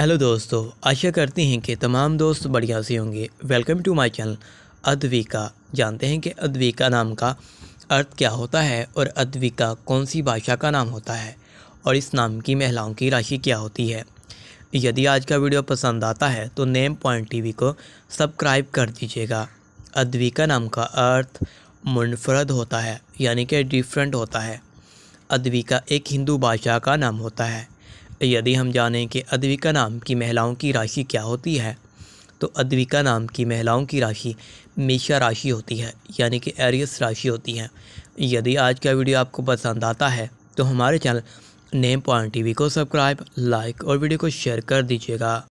hello दोस्तों आशा करते हैं कि तमाम दोस्त बढ़िया से होंगे welcome to my channel Advika जानते हैं कि अद्विका नाम का अर्थ क्या होता है और अद्विका कौन सी भाषा का नाम होता है और इस नाम की महिलाओं की राशि क्या होती है यदि आज का वीडियो पसंद आता है तो नेम पॉइंट टीवी को सब्सक्राइब कर दीजिएगा अद्विका नाम का अर्थ मुनफरद होता है यानी कि डिफरेंट होता है अद्विका एक हिंदू भाषा का नाम होता है यदि हम जानें कि अद्विका नाम की महिलाओं की राशि क्या होती है तो अद्विका नाम की महिलाओं की राशि मेषा राशि होती है यानी कि एरियस राशि होती है यदि आज का वीडियो आपको पसंद आता है तो हमारे चैनल नेम पॉइंट टीवी को सब्सक्राइब लाइक और वीडियो को शेयर कर दीजिएगा